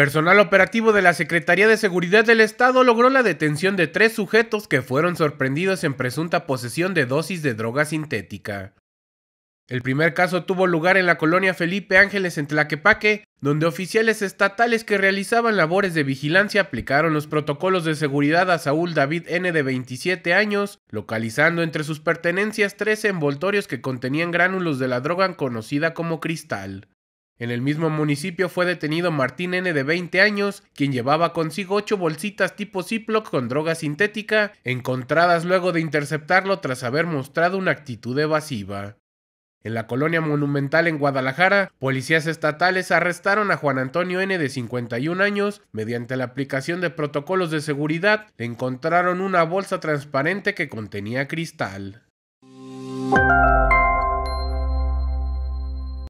Personal operativo de la Secretaría de Seguridad del Estado logró la detención de tres sujetos que fueron sorprendidos en presunta posesión de dosis de droga sintética. El primer caso tuvo lugar en la colonia Felipe Ángeles en Tlaquepaque, donde oficiales estatales que realizaban labores de vigilancia aplicaron los protocolos de seguridad a Saúl David N de 27 años, localizando entre sus pertenencias tres envoltorios que contenían gránulos de la droga conocida como cristal. En el mismo municipio fue detenido Martín N. de 20 años, quien llevaba consigo ocho bolsitas tipo Ziploc con droga sintética, encontradas luego de interceptarlo tras haber mostrado una actitud evasiva. En la colonia monumental en Guadalajara, policías estatales arrestaron a Juan Antonio N. de 51 años. Mediante la aplicación de protocolos de seguridad, le encontraron una bolsa transparente que contenía cristal.